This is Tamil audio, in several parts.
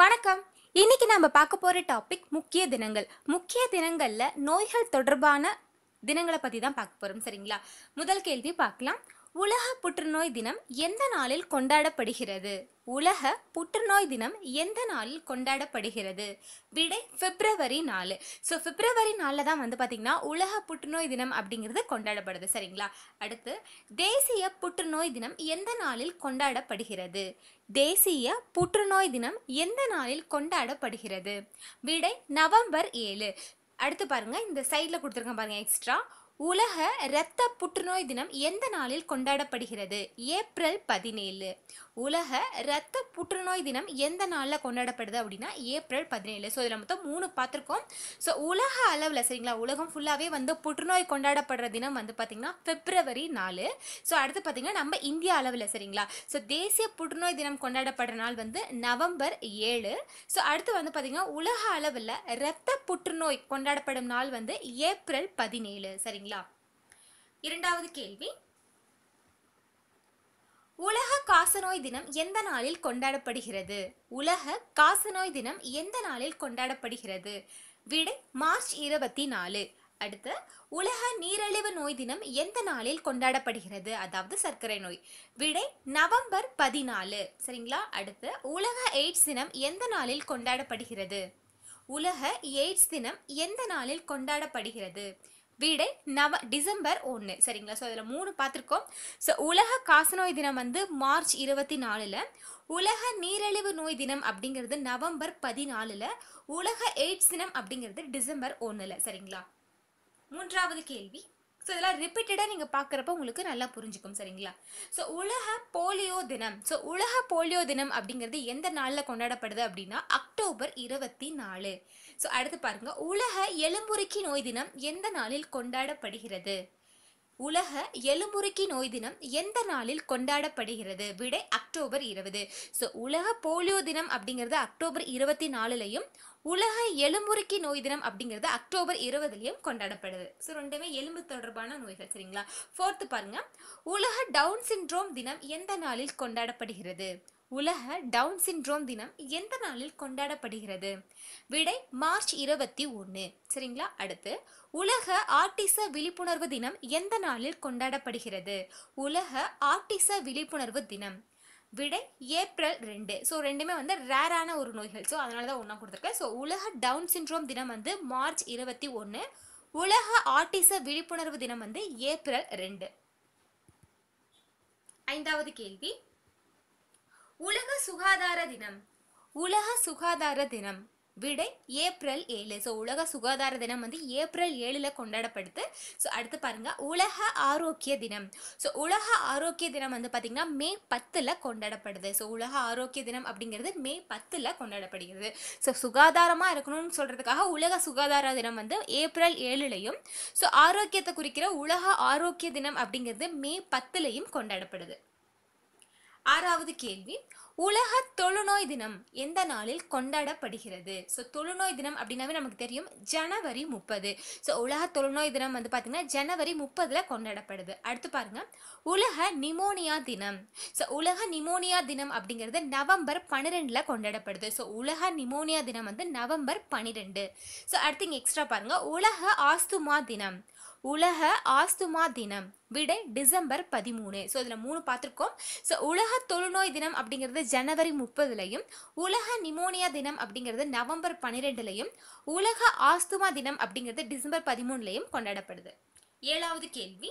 வணக்கம் இன்னைக்கு நம்ம பார்க்க போகிற டாபிக் முக்கிய தினங்கள் முக்கிய தினங்களில் நோய்கள் தொடர்பான தினங்களை பற்றி தான் பார்க்க போகிறோம் சரிங்களா முதல் கேள்வி பார்க்கலாம் உலக புற்றுநோய் தினம் எந்த நாளில் கொண்டாடப்படுகிறது உலக புற்றுநோய் தினம் எந்த நாளில் கொண்டாடப்படுகிறது விடை பிப்ரவரி நாலு ஸோ பிப்ரவரி நாளில் தான் வந்து பார்த்திங்கன்னா உலக புற்றுநோய் தினம் அப்படிங்கிறது கொண்டாடப்படுது சரிங்களா அடுத்து தேசிய புற்றுநோய் தினம் எந்த நாளில் கொண்டாடப்படுகிறது தேசிய புற்றுநோய் தினம் எந்த நாளில் கொண்டாடப்படுகிறது விடை நவம்பர் ஏழு அடுத்து பாருங்கள் இந்த சைடில் கொடுத்துருக்கேன் பாருங்கள் எக்ஸ்ட்ரா உலக இரத்த புற்றுநோய் தினம் எந்த நாளில் கொண்டாடப்படுகிறது ஏப்ரல் பதினேழு உலக இரத்த புற்றுநோய் தினம் எந்த நாளில் கொண்டாடப்படுது அப்படின்னா ஏப்ரல் பதினேழு ஸோ இதில் மொத்தம் மூணு பார்த்துருக்கோம் ஸோ உலக அளவில் சரிங்களா உலகம் ஃபுல்லாகவே வந்து புற்றுநோய் கொண்டாடப்படுற தினம் வந்து பார்த்திங்கன்னா பிப்ரவரி நாலு ஸோ அடுத்து பார்த்திங்கன்னா நம்ம இந்திய அளவில் சரிங்களா ஸோ தேசிய புற்றுநோய் தினம் கொண்டாடப்படுற நாள் வந்து நவம்பர் ஏழு ஸோ அடுத்து வந்து பார்த்திங்கன்னா உலக அளவில் இரத்த புற்றுநோய் கொண்டாடப்படும் நாள் வந்து ஏப்ரல் பதினேழு சரிங்களா சரிங்களா இரண்டாவது கேள்வி உலக காசநோய் தினம் எந்த நாளில் கொண்டாடப்படுகிறது உலக காசநோய் தினம் எந்த நாளில் கொண்டாடப்படுகிறது விடை மார்ச் இருபத்தி நாலு அடுத்து உலக நீரிழிவு நோய் தினம் எந்த நாளில் கொண்டாடப்படுகிறது அதாவது சர்க்கரை நோய் விடை நவம்பர் பதினாலு சரிங்களா அடுத்து உலக எய்ட்ஸ் தினம் எந்த நாளில் கொண்டாடப்படுகிறது உலக எய்ட்ஸ் தினம் எந்த நாளில் கொண்டாடப்படுகிறது வீடு நவ டிசம்பர் ஒன்று சரிங்களா ஸோ இதில் மூணு பார்த்துருக்கோம் ஸோ உலக காசநோய் தினம் வந்து மார்ச் இருபத்தி நாலில் உலக நீரிழிவு நோய் தினம் அப்படிங்கிறது நவம்பர் பதினாலில் உலக எய்ட்ஸ் தினம் அப்படிங்கிறது டிசம்பர் ஒன்றில் சரிங்களா மூன்றாவது கேள்வி ஸோ இதெல்லாம் ரிப்பீட்டடாக நீங்கள் பார்க்குறப்ப உங்களுக்கு நல்லா புரிஞ்சுக்கும் சரிங்களா ஸோ உலக போலியோ தினம் ஸோ உலக போலியோ தினம் அப்படிங்கிறது எந்த நாளில் கொண்டாடப்படுது அப்படின்னா அக்டோபர் இருபத்தி நாலு ஸோ அடுத்து பாருங்க உலக எலும்புறுக்கி நோய் தினம் எந்த நாளில் கொண்டாடப்படுகிறது உலக எலும்புறுக்கி நோய் தினம் எந்த நாளில் கொண்டாடப்படுகிறது விடை அக்டோபர் இருபது ஸோ உலக போலியோ தினம் அப்படிங்கிறது அக்டோபர் இருபத்தி நாலுலையும் உலக எலும்புறுக்கி நோய் தினம் அப்படிங்கிறது அக்டோபர் இருபதுலையும் கொண்டாடப்படுது ஸோ ரெண்டுமே எலும்பு தொடர்பான நோய்கள் சரிங்களா ஃபோர்த்து பாருங்க உலக டவுன் சிண்ட்ரோம் தினம் எந்த நாளில் கொண்டாடப்படுகிறது உலக டவுன் சின்ட்ரோம் தினம் எந்த நாளில் கொண்டாடப்படுகிறது விடை மார்ச் இருபத்தி ஒன்று சரிங்களா அடுத்து உலக ஆர்டிச விழிப்புணர்வு தினம் எந்த நாளில் கொண்டாடப்படுகிறது உலக ஆர்டிச விழிப்புணர்வு தினம் விடை ஏப்ரல் ரெண்டு ஸோ ரெண்டுமே வந்து ரேரான ஒரு நோய்கள் ஸோ அதனால தான் ஒன்றா கொடுத்துருக்கேன் ஸோ உலக டவுன் சின்ட்ரோம் தினம் வந்து மார்ச் இருபத்தி ஒன்று உலக ஆர்டிச விழிப்புணர்வு தினம் வந்து ஏப்ரல் ரெண்டு ஐந்தாவது கேள்வி உலக சுகாதார தினம் உலக சுகாதார தினம் விடை ஏப்ரல் ஏழு ஸோ உலக சுகாதார தினம் வந்து ஏப்ரல் ஏழில் கொண்டாடப்படுது ஸோ அடுத்து பாருங்கள் உலக ஆரோக்கிய தினம் ஸோ உலக ஆரோக்கிய தினம் வந்து பார்த்திங்கன்னா மே பத்தில் கொண்டாடப்படுது ஸோ உலக ஆரோக்கிய தினம் அப்படிங்கிறது மே பத்தில் கொண்டாடப்படுகிறது ஸோ சுகாதாரமாக இருக்கணும்னு சொல்கிறதுக்காக உலக சுகாதார தினம் வந்து ஏப்ரல் ஏழுலையும் ஸோ ஆரோக்கியத்தை குறிக்கிற உலக ஆரோக்கிய தினம் அப்படிங்கிறது மே பத்துலையும் கொண்டாடப்படுது ஆறாவது கேள்வி உலக தொழுநோய் தினம் எந்த நாளில் கொண்டாடப்படுகிறது ஸோ தொழுநோய் தினம் அப்படின்னாவே நமக்கு தெரியும் ஜனவரி முப்பது ஸோ உலக தொழுநோய் தினம் வந்து பார்த்தீங்கன்னா ஜனவரி முப்பதில் கொண்டாடப்படுது அடுத்து பாருங்க உலக நிமோனியா தினம் ஸோ உலக நிமோனியா தினம் அப்படிங்கிறது நவம்பர் பன்னிரெண்டில் கொண்டாடப்படுது ஸோ உலக நிமோனியா தினம் வந்து நவம்பர் பன்னிரெண்டு ஸோ அடுத்து இங்கே எக்ஸ்ட்ரா பாருங்கள் உலக ஆஸ்துமா தினம் உலக ஆஸ்துமா தினம் விடை டிசம்பர் பதிமூணு ஸோ இதில் மூணு பார்த்துருக்கோம் ஸோ உலக தொழுநோய் தினம் அப்படிங்கிறது ஜனவரி முப்பதுலையும் உலக நிமோனியா தினம் அப்படிங்கிறது நவம்பர் பன்னிரெண்டுலையும் உலக ஆஸ்துமா தினம் அப்படிங்கிறது டிசம்பர் பதிமூணுலையும் கொண்டாடப்படுது ஏழாவது கேள்வி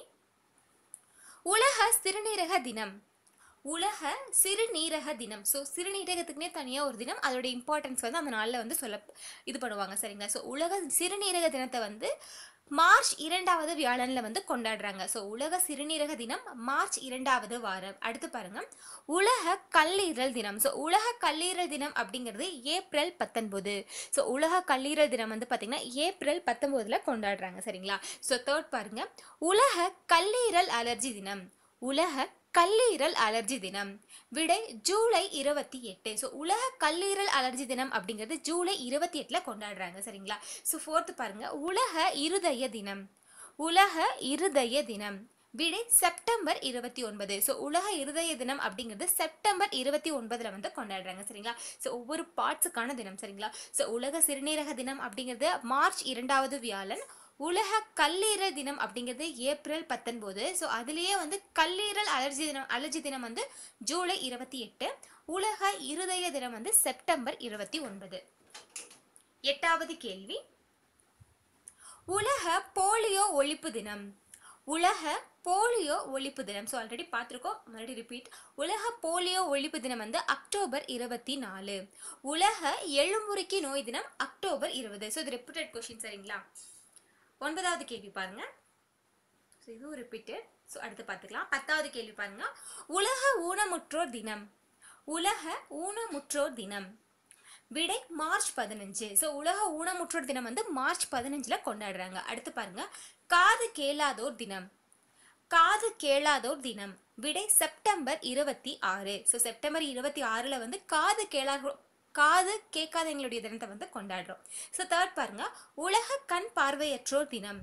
உலக சிறுநீரக தினம் உலக சிறுநீரக தினம் ஸோ சிறுநீரகத்துக்குனே தனியாக ஒரு தினம் அதோட இம்பார்ட்டன்ஸ் வந்து அந்த நாளில் வந்து சொல்ல இது பண்ணுவாங்க சரிங்களா ஸோ உலக சிறுநீரக தினத்தை வந்து மார்ச் இரண்டாவது வியாழனில் வந்து கொண்டாடுறாங்க ஸோ உலக சிறுநீரக தினம் மார்ச் இரண்டாவது வாரம் அடுத்து பாருங்க உலக கல்லீரல் தினம் ஸோ உலக கல்லீரல் தினம் அப்படிங்கிறது ஏப்ரல் பத்தொன்பது ஸோ உலக கல்லீரல் தினம் வந்து பார்த்திங்கன்னா ஏப்ரல் பத்தொம்போதில் கொண்டாடுறாங்க சரிங்களா ஸோ தேர்ட் பாருங்க உலக கல்லீரல் அலர்ஜி தினம் உலக கல்லீரல் அலர்ஜி தினம் விடை ஜூலை இருபத்தி எட்டு ஸோ உலக கல்லீரல் அலர்ஜி தினம் அப்படிங்கிறது ஜூலை இருபத்தி எட்டில் கொண்டாடுறாங்க சரிங்களா ஸோ ஃபோர்த்து பாருங்கள் உலக இருதய தினம் உலக இருதய தினம் விடை செப்டம்பர் இருபத்தி ஒன்பது ஸோ உலக இருதய தினம் அப்படிங்கிறது செப்டம்பர் இருபத்தி ஒன்பதில் வந்து கொண்டாடுறாங்க சரிங்களா ஸோ ஒவ்வொரு பார்ட்ஸுக்கான தினம் சரிங்களா ஸோ உலக சிறுநீரக தினம் அப்படிங்கிறது மார்ச் இரண்டாவது வியாழன் உலக கல்லீரல் தினம் அப்படிங்கிறது ஏப்ரல் பத்தொன்பது ஸோ அதுலேயே வந்து கல்லீரல் அலர்ஜி தினம் அலர்ஜி தினம் வந்து ஜூலை இருபத்தி எட்டு உலக இருதய தினம் வந்து செப்டம்பர் இருபத்தி ஒன்பது எட்டாவது கேள்வி உலக போலியோ ஒழிப்பு தினம் உலக போலியோ ஒழிப்பு தினம் ஸோ ஆல்ரெடி பார்த்துருக்கோம் மறுபடியும் ரிப்பீட் உலக போலியோ ஒழிப்பு தினம் வந்து அக்டோபர் இருபத்தி நாலு உலக எழுமுறுக்கி நோய் தினம் அக்டோபர் இருபது ஸோ இது ரெப்யூட்டட் கொஷின் சரிங்களா ஒன்பதாவது கேள்வி பாருங்க இது இதுவும் ஸோ அடுத்து பார்த்துக்கலாம் பத்தாவது கேள்வி பாருங்க உலக ஊனமுற்றோர் தினம் உலக ஊனமுற்றோர் தினம் விடை மார்ச் பதினஞ்சு ஸோ உலக ஊனமுற்றோர் தினம் வந்து மார்ச் பதினஞ்சில் கொண்டாடுறாங்க அடுத்து பாருங்க காது கேளாதோர் தினம் காது கேளாதோர் தினம் விடை செப்டம்பர் இருபத்தி ஆறு ஸோ செப்டம்பர் இருபத்தி ஆறில் வந்து காது கேளாதோர் காது கேட்காதவங்களுடைய தினத்தை வந்து கொண்டாடுறோம் ஸோ தேர்ட் பாருங்க உலக கண் பார்வையற்றோர் தினம்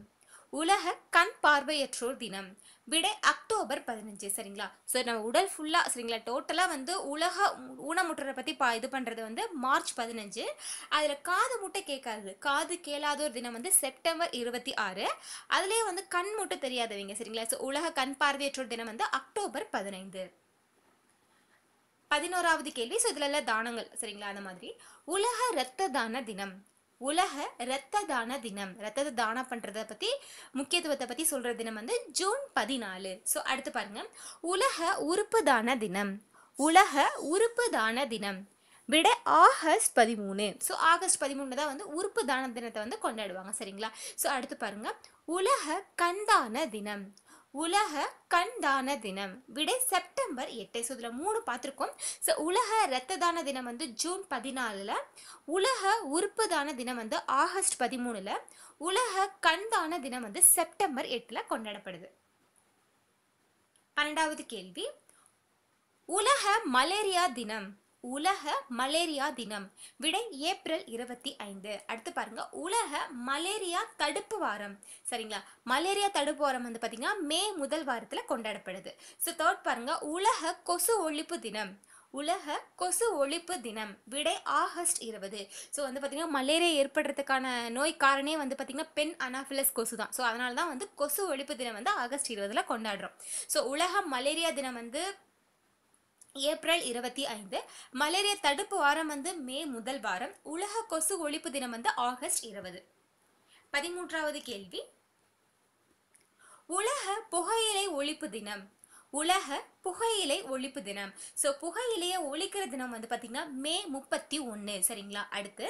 உலக கண் பார்வையற்றோர் தினம் விடை அக்டோபர் பதினஞ்சு சரிங்களா ஸோ நம்ம உடல் ஃபுல்லாக சரிங்களா டோட்டலாக வந்து உலக ஊனமுற்றரை பற்றி பா இது பண்ணுறது வந்து மார்ச் பதினஞ்சு அதில் காது முட்டை கேட்காது காது கேளாதோர் தினம் வந்து செப்டம்பர் இருபத்தி ஆறு அதுலேயே வந்து கண் முட்டை தெரியாதவங்க சரிங்களா ஸோ உலக கண் பார்வையற்றோர் தினம் வந்து அக்டோபர் பதினைந்து பதினோராவது கேள்வி ஸோ இதுல தானங்கள் சரிங்களா அந்த மாதிரி உலக இரத்த தான தினம் உலக இரத்த தான தினம் ரத்தத்தை தானம் பண்ணுறத பற்றி முக்கியத்துவத்தை பற்றி சொல்கிற தினம் வந்து ஜூன் பதினாலு ஸோ அடுத்து பாருங்க உலக உறுப்பு தான தினம் உலக உறுப்பு தான தினம் விட ஆகஸ்ட் பதிமூணு ஸோ ஆகஸ்ட் பதிமூணு தான் வந்து உறுப்பு தான தினத்தை வந்து கொண்டாடுவாங்க சரிங்களா ஸோ அடுத்து பாருங்க உலக கண்தான தினம் உலக கண்தான தினம் விடை செப்டம்பர் எட்டு ஸோ இதில் மூணு பார்த்துருக்கோம் ஸோ உலக ரத்த தான தினம் வந்து ஜூன் பதினாலில் உலக உறுப்பு தான தினம் வந்து ஆகஸ்ட் பதிமூணில் உலக கண்தான தினம் வந்து செப்டம்பர் எட்டில் கொண்டாடப்படுது பன்னெண்டாவது கேள்வி உலக மலேரியா தினம் உலக மலேரியா தினம் விடை ஏப்ரல் இருபத்தி ஐந்து அடுத்து பாருங்க உலக மலேரியா தடுப்பு வாரம் சரிங்களா மலேரியா தடுப்பு வாரம் வந்து பார்த்தீங்கன்னா மே முதல் வாரத்தில் கொண்டாடப்படுது ஸோ தேர்ட் பாருங்க உலக கொசு ஒழிப்பு தினம் உலக கொசு ஒழிப்பு தினம் விடை ஆகஸ்ட் இருபது ஸோ வந்து பார்த்திங்கன்னா மலேரியா ஏற்படுறதுக்கான நோய் காரணே வந்து பார்த்திங்கன்னா பெண் அனாஃபிலஸ் கொசு தான் ஸோ அதனால தான் வந்து கொசு ஒழிப்பு தினம் வந்து ஆகஸ்ட் இருபதில் கொண்டாடுறோம் ஸோ உலக மலேரியா தினம் வந்து ஏப்ரல் இருபத்தி ஐந்து மலேரியா தடுப்பு வாரம் வந்து மே முதல் வாரம் உலக கொசு ஒழிப்பு தினம் வந்து ஆகஸ்ட் இருபது பதிமூன்றாவது கேள்வி உலக புகையிலை ஒழிப்பு தினம் உலக புகையிலை ஒழிப்பு தினம் ஸோ புகையிலையை ஒழிக்கிற தினம் வந்து பார்த்திங்கன்னா மே முப்பத்தி ஒன்று சரிங்களா அடுத்து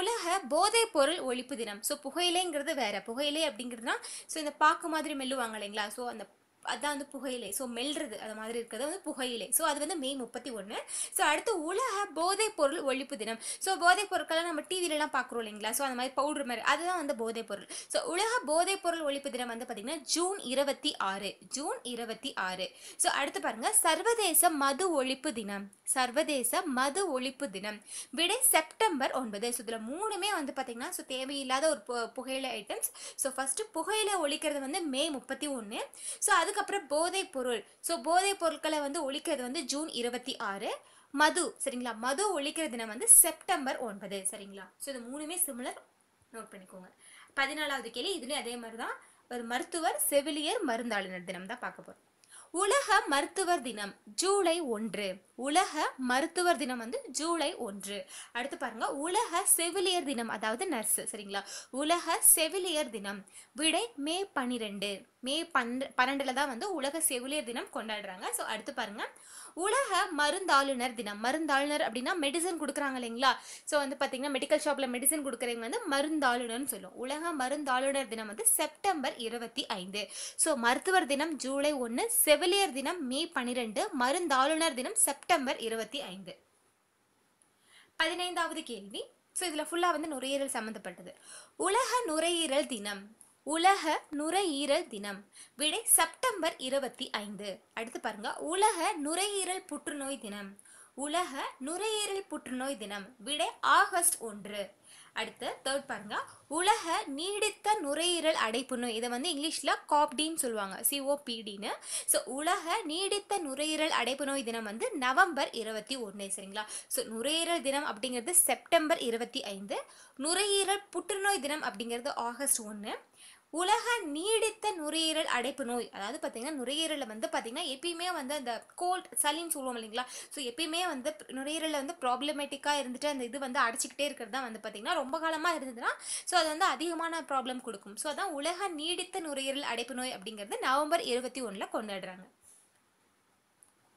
உலக போதைப் பொருள் ஒழிப்பு தினம் ஸோ புகையிலைங்கிறது வேற புகையிலை அப்படிங்கிறதுனா ஸோ இந்த பாக்கு மாதிரி மெல்லுவாங்க இல்லைங்களா ஸோ அந்த அதுதான் வந்து புகையிலை ஸோ மெல்றது அது மாதிரி இருக்கிறது வந்து புகையிலை ஸோ அது வந்து மே முப்பத்தி ஒன்று ஸோ அடுத்து உலக போதைப் பொருள் ஒழிப்பு தினம் ஸோ போதைப் பொருட்கள்லாம் நம்ம டிவிலலாம் பார்க்குறோம் இல்லைங்களா ஸோ அந்த மாதிரி பவுடர் மாதிரி அதுதான் வந்து போதைப் பொருள் ஸோ உலக போதைப் பொருள் ஒழிப்பு தினம் வந்து பார்த்திங்கன்னா ஜூன் இருபத்தி ஆறு ஜூன் இருபத்தி ஆறு ஸோ அடுத்து பாருங்கள் சர்வதேச மது ஒழிப்பு தினம் சர்வதேச மது ஒழிப்பு தினம் விடை செப்டம்பர் ஒன்பது ஸோ இதில் மூணுமே வந்து பார்த்திங்கன்னா ஸோ தேவையில்லாத ஒரு புகையிலை ஐட்டம்ஸ் ஸோ ஃபஸ்ட்டு புகையிலை ஒழிக்கிறது வந்து மே முப்பத்தி ஒன்று ஸோ அது அதுக்கப்புறம் போதைப் பொருள் ஸோ போதைப் பொருட்களை வந்து ஒழிக்கிறது வந்து ஜூன் இருபத்தி ஆறு மது சரிங்களா மது ஒழிக்கிற தினம் வந்து செப்டம்பர் ஒன்பது சரிங்களா ஸோ இது மூணுமே சிமிலர் நோட் பண்ணிக்கோங்க பதினாலாவது கேள்வி இதுலேயும் அதே மாதிரி தான் ஒரு மருத்துவர் செவிலியர் மருந்தாளுநர் தினம் தான் பார்க்க போகிறோம் உலக மருத்துவர் தினம் ஜூலை ஒன்று உலக மருத்துவர் தினம் வந்து ஜூலை ஒன்று அடுத்து பாருங்க உலக செவிலியர் தினம் அதாவது நர்ஸு சரிங்களா உலக செவிலியர் தினம் விடை மே பன்னிரெண்டு மே பன்னெண்டு பன்னெண்டில் தான் வந்து உலக செவிலியர் தினம் கொண்டாடுறாங்க ஸோ அடுத்து பாருங்கள் உலக மருந்தாளுநர் தினம் மருந்தாளுநர் அப்படின்னா மெடிசன் கொடுக்குறாங்க இல்லைங்களா ஸோ வந்து பார்த்தீங்கன்னா மெடிக்கல் ஷாப்பில் மெடிசன் கொடுக்குறவங்க வந்து மருந்தாளுநர்னு சொல்லும் உலக மருந்தாளுநர் தினம் வந்து செப்டம்பர் இருபத்தி ஐந்து ஸோ மருத்துவர் தினம் ஜூலை ஒன்று செவிலியர் தினம் மே பன்னிரெண்டு மருந்தாளுநர் தினம் செப்டம்பர் இருபத்தி ஐந்து பதினைந்தாவது கேள்வி ஸோ இதில் ஃபுல்லாக வந்து நுரையீரல் சம்மந்தப்பட்டது உலக நுரையீரல் தினம் உலக நுரையீரல் தினம் விடை செப்டம்பர் இருபத்தி ஐந்து அடுத்து பாருங்க உலக நுரையீரல் புற்றுநோய் தினம் உலக நுரையீரல் புற்றுநோய் தினம் விடை ஆகஸ்ட் ஒன்று அடுத்து தேர்ட் பாருங்க உலக நீடித்த நுரையீரல் அடைப்பு நோய் இதை வந்து இங்கிலீஷில் காப்டின்னு சொல்லுவாங்க சிஓபிடின்னு ஸோ உலக நீடித்த நுரையீரல் அடைப்பு நோய் தினம் வந்து நவம்பர் இருபத்தி ஒன்று சரிங்களா ஸோ நுரையீரல் தினம் அப்படிங்கிறது செப்டம்பர் இருபத்தி ஐந்து நுரையீரல் புற்றுநோய் தினம் அப்படிங்கிறது ஆகஸ்ட் ஒன்று உலக நீடித்த நுரையீரல் அடைப்பு நோய் அதாவது பார்த்தீங்கன்னா நுரையீரலில் வந்து பார்த்தீங்கன்னா எப்பயுமே வந்து அந்த கோல்ட் சளின்னு சொல்லுவோம் இல்லைங்களா ஸோ எப்பயுமே வந்து நுரையீரலில் வந்து ப்ராப்ளமேட்டிக்காக இருந்துட்டு அந்த இது வந்து அடைச்சிக்கிட்டே இருக்கிறது தான் வந்து பார்த்தீங்கன்னா ரொம்ப காலமாக இருந்ததுன்னா ஸோ அது வந்து அதிகமான ப்ராப்ளம் கொடுக்கும் ஸோ அதான் உலக நீடித்த நுரையீரல் அடைப்பு நோய் அப்படிங்கிறது நவம்பர் இருபத்தி ஒன்றில் கொண்டாடுறாங்க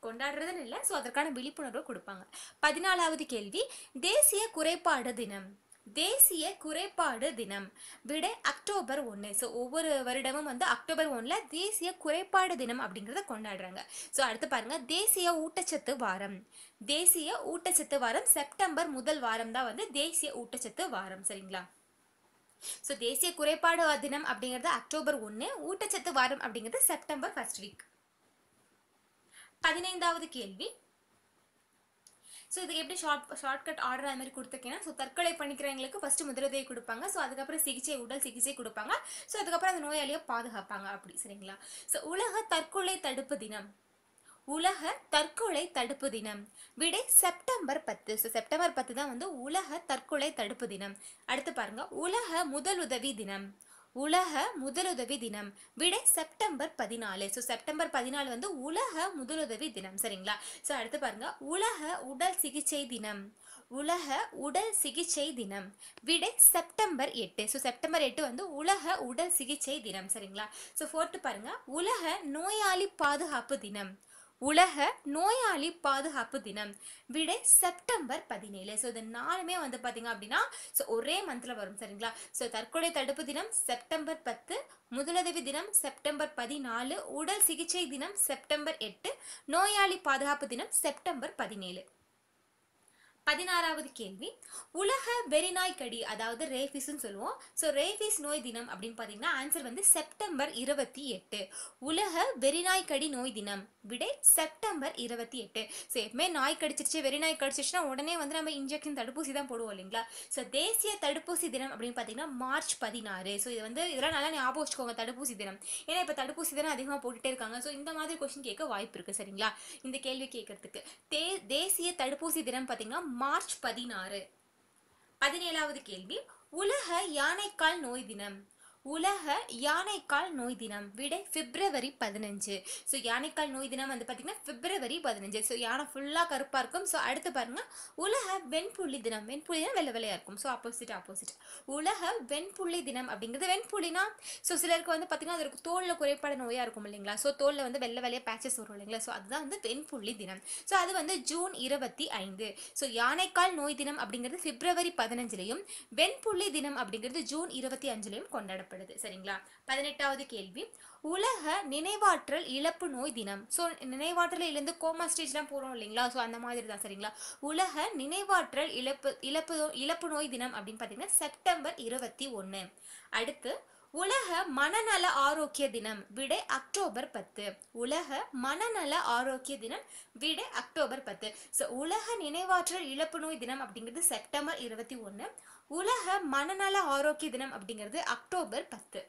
கொண்டாடுறதுன்னு இல்லை ஸோ அதற்கான விழிப்புணர்வு கொடுப்பாங்க பதினாலாவது கேள்வி தேசிய குறைபாடு தினம் தேசிய குறைபாடு தினம் விடை அக்டோபர் ஒன்று ஸோ ஒவ்வொரு வருடமும் வந்து அக்டோபர் ஒன்றில் தேசிய குறைபாடு தினம் அப்படிங்கிறத கொண்டாடுறாங்க ஸோ அடுத்து பாருங்கள் தேசிய ஊட்டச்சத்து வாரம் தேசிய ஊட்டச்சத்து வாரம் செப்டம்பர் முதல் வாரம் தான் வந்து தேசிய ஊட்டச்சத்து வாரம் சரிங்களா ஸோ தேசிய குறைபாடு தினம் அப்படிங்கிறது அக்டோபர் ஒன்று ஊட்டச்சத்து வாரம் அப்படிங்கிறது செப்டம்பர் ஃபர்ஸ்ட் வீக் பதினைந்தாவது கேள்வி ஸோ இதுக்கு எப்படி ஷார்ட் ஷார்ட்கட் ஆர்டர் அது மாதிரி கொடுத்துருக்கேன்னா ஸோ தற்கொலை பண்ணிக்கிறவங்களுக்கு ஃபஸ்ட்டு முதலுதவி கொடுப்பாங்க ஸோ அதுக்கப்புறம் சிகிச்சை உடல் சிகிச்சை கொடுப்பாங்க ஸோ அதுக்கப்புறம் அந்த நோயாளியை பாதுகாப்பாங்க அப்படி சரிங்களா ஸோ உலக தற்கொலை தடுப்பு தினம் உலக தற்கொலை தடுப்பு தினம் விடை செப்டம்பர் பத்து ஸோ செப்டம்பர் பத்து தான் வந்து உலக தற்கொலை தடுப்பு தினம் அடுத்து பாருங்க உலக முதலுதவி தினம் உலக முதலுதவி தினம் விடை செப்டம்பர் பதினாலு ஸோ செப்டம்பர் பதினாலு வந்து உலக முதலுதவி தினம் சரிங்களா ஸோ அடுத்து பாருங்க உலக உடல் சிகிச்சை தினம் உலக உடல் சிகிச்சை தினம் விடை செப்டம்பர் எட்டு ஸோ செப்டம்பர் எட்டு வந்து உலக உடல் சிகிச்சை தினம் சரிங்களா ஸோ ஃபோர்த்து பாருங்க உலக நோயாளி பாதுகாப்பு தினம் உலக நோயாளி பாதுகாப்பு தினம் விடை செப்டம்பர் பதினேழு ஸோ இது நாலுமே வந்து பார்த்தீங்க அப்படின்னா ஸோ ஒரே மந்தில் வரும் சரிங்களா ஸோ தற்கொலை தடுப்பு தினம் செப்டம்பர் பத்து முதலுதவி தினம் செப்டம்பர் பதினாலு உடல் சிகிச்சை தினம் செப்டம்பர் எட்டு நோயாளி பாதுகாப்பு தினம் செப்டம்பர் பதினேழு பதினாறாவது கேள்வி உலக வெறிநாய் கடி அதாவது ரேஃபிஸ்ன்னு சொல்லுவோம் ஸோ ரேஃபிஸ் நோய் தினம் அப்படின்னு பார்த்தீங்கன்னா ஆன்சர் வந்து செப்டம்பர் இருபத்தி எட்டு உலக வெறிநாய் கடி நோய் தினம் விடை செப்டம்பர் இருபத்தி எட்டு ஸோ எப்பவுமே நாய் கடிச்சிருச்சு வெறிநாய் கடிச்சிருச்சுன்னா உடனே வந்து நம்ம இன்ஜெக்ஷன் தடுப்பூசி தான் போடுவோம் இல்லைங்களா ஸோ தேசிய தடுப்பூசி தினம் அப்படின்னு பார்த்தீங்கன்னா மார்ச் பதினாறு ஸோ இது வந்து இதெல்லாம் நல்லா ஞாபகம் வச்சுக்கோங்க தடுப்பூசி தினம் ஏன்னா இப்போ தடுப்பூசி தினம் அதிகமாக போட்டுகிட்டே இருக்காங்க ஸோ இந்த மாதிரி கொஸ்டின் கேட்க வாய்ப்பு இருக்குது சரிங்களா இந்த கேள்வி கேட்கறதுக்கு தே தேசிய தடுப்பூசி தினம் பார்த்தீங்கன்னா மார்ச் பதினாறு பதினேழாவது கேள்வி உலக யானைக்கால் நோய் தினம் உலக யானைக்கால் நோய் தினம் விடை பிப்ரவரி பதினஞ்சு ஸோ யானைக்கால் நோய் தினம் வந்து பார்த்தீங்கன்னா பிப்ரவரி பதினஞ்சு ஸோ யானை ஃபுல்லாக கருப்பாக இருக்கும் ஸோ அடுத்து பாருங்கள் உலக வெண்புள்ளி தினம் வெண்புள்ளி தினம் வெள்ளை வெள்ளையாக இருக்கும் ஸோ ஆப்போசிட் ஆப்போசிட் உலக வெண்புள்ளி தினம் அப்படிங்கிறது வெண்புள்ளினா ஸோ சிலருக்கு வந்து பார்த்தீங்கன்னா அது தோலில் குறைபாடு நோயாக இருக்கும் இல்லைங்களா ஸோ தோலில் வந்து வெள்ளை வெள்ளையாக பேச்சஸ் வரும் இல்லைங்களா ஸோ அதுதான் வந்து வெண்புள்ளி தினம் ஸோ அது வந்து ஜூன் இருபத்தி ஐந்து ஸோ யானைக்கால் நோய் தினம் அப்படிங்கிறது பிப்ரவரி பதினஞ்சுலையும் வெண்புள்ளி தினம் அப்படிங்கிறது ஜூன் இருபத்தி அஞ்சுலையும் கொண்டாடும் காணப்படுது சரிங்களா பதினெட்டாவது கேள்வி உலக நினைவாற்றல் இழப்பு நோய் தினம் ஸோ நினைவாற்றல் இழந்து கோமா ஸ்டேஜ்லாம் போகிறோம் இல்லைங்களா ஸோ அந்த மாதிரி தான் சரிங்களா உலக நினைவாற்றல் இழப்பு இழப்பு இழப்பு நோய் தினம் அப்படின்னு பார்த்தீங்கன்னா செப்டம்பர் இருபத்தி ஒன்று அடுத்து உலக மனநல ஆரோக்கிய தினம் விடை அக்டோபர் பத்து உலக மனநல ஆரோக்கிய தினம் விடை அக்டோபர் பத்து ஸோ உலக நினைவாற்றல் இழப்பு நோய் தினம் அப்படிங்கிறது செப்டம்பர் இருபத்தி ஒன்று உலக மனநல ஆரோக்கிய தினம் அப்படிங்கிறது அக்டோபர் பத்து